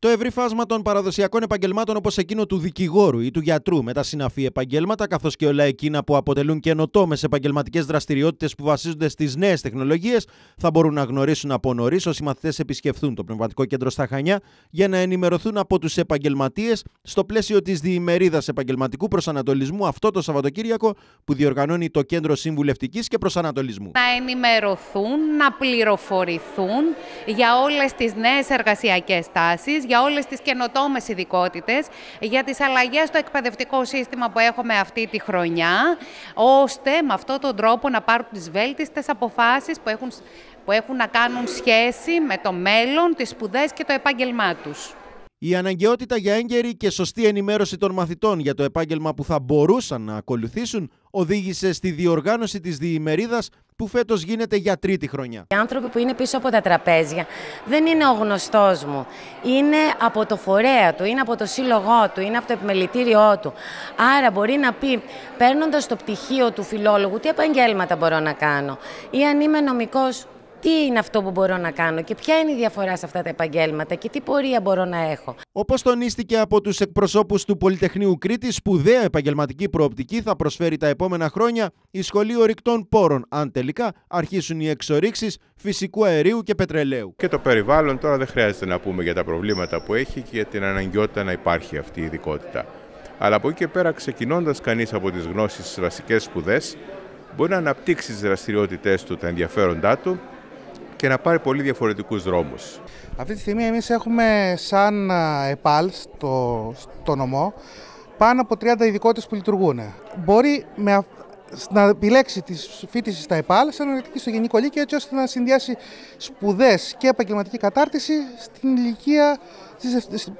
Το ευρύ φάσμα των παραδοσιακών επαγγελμάτων όπως εκείνο του δικηγόρου ή του γιατρού με τα συναφή επαγγέλματα, καθώς και όλα εκείνα που αποτελούν καινοτόμες επαγγελματικές δραστηριότητες που βασίζονται στις νέες τεχνολογίες, θα μπορούν να γνωρίσουν από νωρίς όσοι μαθητές επισκεφθούν το Πνευματικό Κέντρο στα Χανιά για να ενημερωθούν από τους επαγγελματίες στο πλαίσιο της διημερίδας επαγγελματικού προσανατολισμού αυτό το Σαββατοκύριακο που διοργανώνει το Κέντρο Συμβουλευτικής και Προσανατολισμού. Να ενημερωθούν, να πληροφορηθούν για όλες τις νέες εργασιακές τάσεις για όλες τις καινοτόμες ειδικότητες, για τις αλλαγές στο εκπαιδευτικό σύστημα που έχουμε αυτή τη χρονιά, ώστε με αυτόν τον τρόπο να πάρουν τις βέλτιστες αποφάσεις που έχουν, που έχουν να κάνουν σχέση με το μέλλον, τις σπουδές και το επάγγελμά τους. Η αναγκαιότητα για έγκαιρη και σωστή ενημέρωση των μαθητών για το επάγγελμα που θα μπορούσαν να ακολουθήσουν οδήγησε στη διοργάνωση της διημερίδας που φέτος γίνεται για τρίτη χρονιά. Οι άνθρωποι που είναι πίσω από τα τραπέζια δεν είναι ο γνωστός μου. Είναι από το φορέα του, είναι από το σύλλογό του, είναι από το επιμελητήριό του. Άρα μπορεί να πει, παίρνοντας το πτυχίο του φιλόλογου, τι επαγγέλματα μπορώ να κάνω ή αν είμαι νομικός τι είναι αυτό που μπορώ να κάνω και ποια είναι η διαφορά σε αυτά τα επαγγέλματα και τι πορεία μπορώ να έχω. Όπως τονίστηκε από τους εκπροσώπους του Πολυτεχνείου Κρήτης, σπουδαία επαγγελματική προοπτική θα προσφέρει τα επόμενα χρόνια η Σχολή Ορυκτών Πόρων, αν τελικά αρχίσουν οι εξορίξεις φυσικού αερίου και πετρελαίου. Και το περιβάλλον τώρα δεν χρειάζεται να πούμε για τα προβλήματα που έχει και για την αναγκαιότητα να υπάρχει αυτή η ειδικότητα. Αλλά από εκεί και πέρα, ξεκινώντας κανείς από τις γνώσεις στι βασικές σπουδές, μπορεί να αναπτύξει τις δραστηριότητές του, τα ενδιαφέροντά του και να πάρει πολύ διαφορετικούς δρόμους. Αυτή τη στιγμή εμείς έχουμε σαν ΕΠΑΛ στο, στο νομό πάνω από 30 ειδικότητες που λειτουργούν. Μπορεί με, να επιλέξει τη φίτηση στα ΕΠΑΛ σαν ενεργητική στο Γενικό Λύκειο έτσι ώστε να συνδυάσει σπουδές και επαγγελματική κατάρτιση στην ηλικία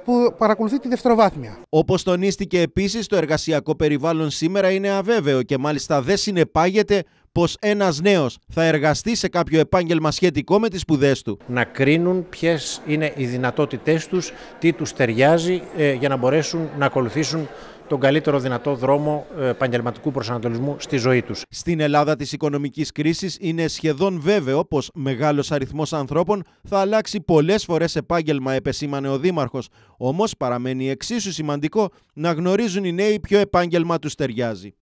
που παρακολουθεί τη δευτεροβάθμια. Όπως τονίστηκε επίσης, το εργασιακό περιβάλλον σήμερα είναι αβέβαιο και μάλιστα δεν συνεπάγεται πως ένας νέος θα εργαστεί σε κάποιο επάγγελμα σχετικό με τις σπουδές του. Να κρίνουν ποιες είναι οι δυνατότητές τους, τι τους ταιριάζει ε, για να μπορέσουν να ακολουθήσουν τον καλύτερο δυνατό δρόμο ε, επαγγελματικού προσανατολισμού στη ζωή τους. Στην Ελλάδα της οικονομικής κρίσης είναι σχεδόν βέβαιο πως μεγάλος αριθμός ανθρώπων θα αλλάξει πολλές φορές επάγγελμα, επεσήμανε ο Δήμαρχος. Όμως παραμένει εξίσου σημαντικό να γνωρίζουν οι νέοι ποιο επάγγελμα τους ταιριάζει.